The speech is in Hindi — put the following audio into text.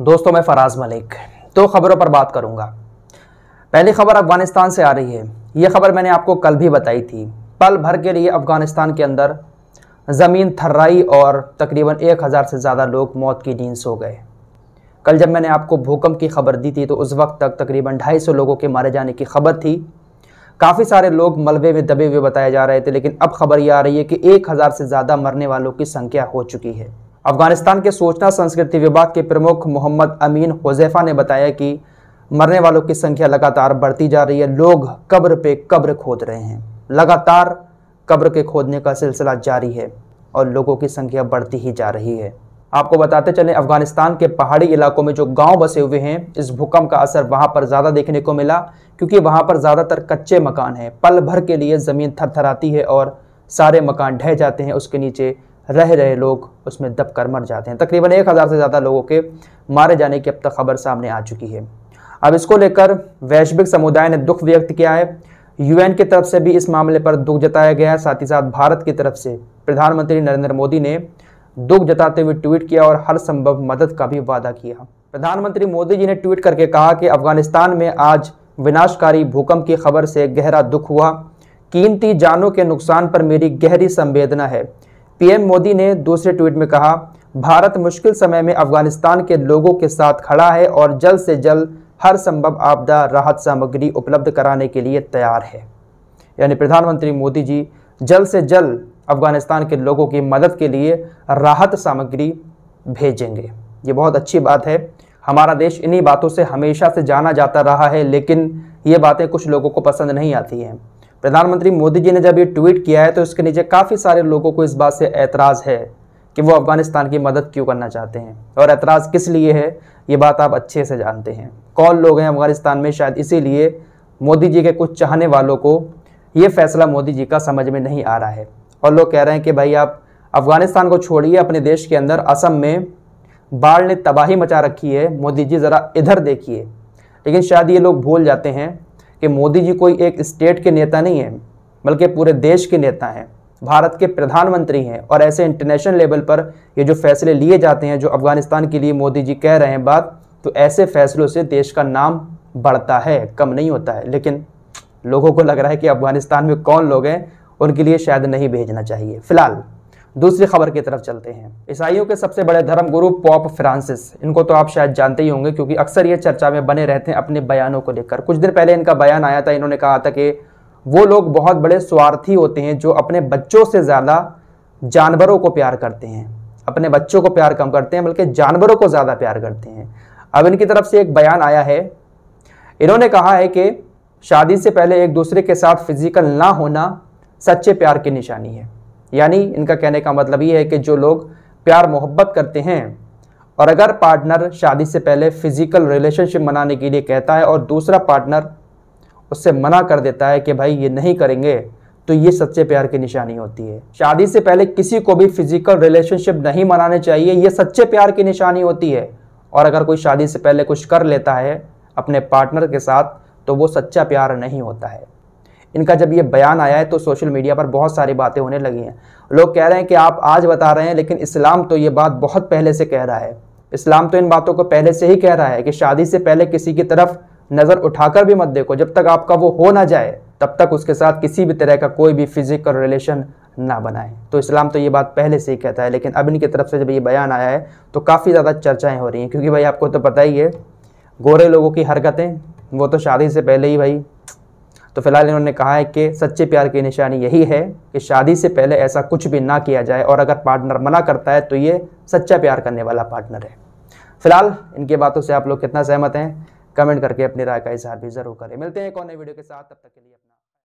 दोस्तों मैं फराज मलिक दो तो खबरों पर बात करूंगा पहली खबर अफगानिस्तान से आ रही है यह खबर मैंने आपको कल भी बताई थी पल भर के लिए अफगानिस्तान के अंदर ज़मीन थर्राई और तकरीबन एक हज़ार से ज़्यादा लोग मौत की नींद सो गए कल जब मैंने आपको भूकंप की खबर दी थी तो उस वक्त तक तकरीबन ढाई सौ लोगों के मारे जाने की खबर थी काफ़ी सारे लोग मलबे में दबे हुए बताए जा रहे थे लेकिन अब खबर यह आ रही है कि एक हज़ार से ज़्यादा मरने वालों की संख्या हो चुकी है अफगानिस्तान के सूचना संस्कृति विभाग के प्रमुख मोहम्मद अमीन होजैफा ने बताया कि मरने वालों की संख्या लगातार बढ़ती जा रही है लोग कब्र पे कब्र खोद रहे हैं लगातार कब्र के खोदने का सिलसिला जारी है और लोगों की संख्या बढ़ती ही जा रही है आपको बताते चले अफगानिस्तान के पहाड़ी इलाकों में जो गांव बसे हुए हैं इस भूकंप का असर वहां पर ज़्यादा देखने को मिला क्योंकि वहां पर ज़्यादातर कच्चे मकान हैं पल भर के लिए ज़मीन थरथराती है और सारे मकान ढह जाते हैं उसके नीचे रह रहे लोग उसमें दबकर मर जाते हैं तकरीबन एक हज़ार से ज़्यादा लोगों के मारे जाने की अब तक खबर सामने आ चुकी है अब इसको लेकर वैश्विक समुदाय ने दुख व्यक्त किया है यूएन की तरफ से भी इस मामले पर दुख जताया गया है साथ ही साथ भारत की तरफ से प्रधानमंत्री नरेंद्र मोदी ने दुख जताते हुए ट्वीट किया और हर संभव मदद का भी वादा किया प्रधानमंत्री मोदी जी ने ट्वीट करके कहा कि अफगानिस्तान में आज विनाशकारी भूकंप की खबर से गहरा दुख हुआ कीमती जानों के नुकसान पर मेरी गहरी संवेदना है पीएम मोदी ने दूसरे ट्वीट में कहा भारत मुश्किल समय में अफगानिस्तान के लोगों के साथ खड़ा है और जल्द से जल्द हर संभव आपदा राहत सामग्री उपलब्ध कराने के लिए तैयार है यानी प्रधानमंत्री मोदी जी जल्द से जल्द अफगानिस्तान के लोगों की मदद के लिए राहत सामग्री भेजेंगे ये बहुत अच्छी बात है हमारा देश इन्हीं बातों से हमेशा से जाना जाता रहा है लेकिन ये बातें कुछ लोगों को पसंद नहीं आती हैं प्रधानमंत्री मोदी जी ने जब ये ट्वीट किया है तो इसके नीचे काफ़ी सारे लोगों को इस बात से ऐतराज़ है कि वो अफगानिस्तान की मदद क्यों करना चाहते हैं और ऐतराज़ किस लिए है ये बात आप अच्छे से जानते हैं कौन लोग हैं अफगानिस्तान में शायद इसीलिए मोदी जी के कुछ चाहने वालों को ये फैसला मोदी जी का समझ में नहीं आ रहा है और लोग कह रहे हैं कि भाई आप अफगानिस्तान को छोड़िए अपने देश के अंदर असम में बाढ़ ने तबाही मचा रखी है मोदी जी ज़रा इधर देखिए लेकिन शायद ये लोग भूल जाते हैं कि मोदी जी कोई एक स्टेट के नेता नहीं है बल्कि पूरे देश के नेता हैं भारत के प्रधानमंत्री हैं और ऐसे इंटरनेशनल लेवल पर ये जो फैसले लिए जाते हैं जो अफगानिस्तान के लिए मोदी जी कह रहे हैं बात तो ऐसे फैसलों से देश का नाम बढ़ता है कम नहीं होता है लेकिन लोगों को लग रहा है कि अफगानिस्तान में कौन लोग हैं उनके लिए शायद नहीं भेजना चाहिए फिलहाल दूसरी खबर की तरफ चलते हैं ईसाइयों के सबसे बड़े धर्म गुरु पॉप फ्रांसिस इनको तो आप शायद जानते ही होंगे क्योंकि अक्सर ये चर्चा में बने रहते हैं अपने बयानों को लेकर कुछ दिन पहले इनका बयान आया था इन्होंने कहा था कि वो लोग बहुत बड़े स्वार्थी होते हैं जो अपने बच्चों से ज़्यादा जानवरों को प्यार करते हैं अपने बच्चों को प्यार कम करते हैं बल्कि जानवरों को ज़्यादा प्यार करते हैं अब इनकी तरफ से एक बयान आया है इन्होंने कहा है कि शादी से पहले एक दूसरे के साथ फिजिकल ना होना सच्चे प्यार की निशानी है यानी इनका कहने का मतलब ये है कि जो लोग प्यार मोहब्बत करते हैं और अगर पार्टनर शादी से पहले फिज़िकल रिलेशनशिप मनाने के लिए कहता है और दूसरा पार्टनर उससे मना कर देता है कि भाई ये नहीं करेंगे तो ये सच्चे प्यार की निशानी होती है शादी से पहले किसी को भी फिजिकल रिलेशनशिप नहीं मनाने चाहिए ये सच्चे प्यार की निशानी होती है और अगर कोई शादी से पहले कुछ कर लेता है अपने पार्टनर के साथ तो वो सच्चा प्यार नहीं होता है इनका जब ये बयान आया है तो सोशल मीडिया पर बहुत सारी बातें होने लगी हैं लोग कह रहे हैं कि आप आज बता रहे हैं लेकिन इस्लाम तो ये बात बहुत पहले से कह रहा है इस्लाम तो इन बातों को पहले से ही कह रहा है कि शादी से पहले किसी की तरफ नज़र उठाकर भी मत देखो जब तक आपका वो हो ना जाए तब तक उसके साथ किसी भी तरह का कोई भी फिजिकल रिलेशन ना बनाए तो इस्लाम तो ये बात पहले से ही कहता है लेकिन अब इनकी तरफ से जब ये बयान आया है तो काफ़ी ज़्यादा चर्चाएं हो रही हैं क्योंकि भाई आपको तो पता ही है गोरे लोगों की हरकतें वो तो शादी से पहले ही भाई तो फिलहाल इन्होंने कहा है कि सच्चे प्यार की निशानी यही है कि शादी से पहले ऐसा कुछ भी ना किया जाए और अगर पार्टनर मना करता है तो ये सच्चा प्यार करने वाला पार्टनर है फिलहाल इनकी बातों से आप लोग कितना सहमत हैं कमेंट करके अपनी राय का इजहार भी ज़रूर करें मिलते हैं एक और नए वीडियो के साथ तब तक के लिए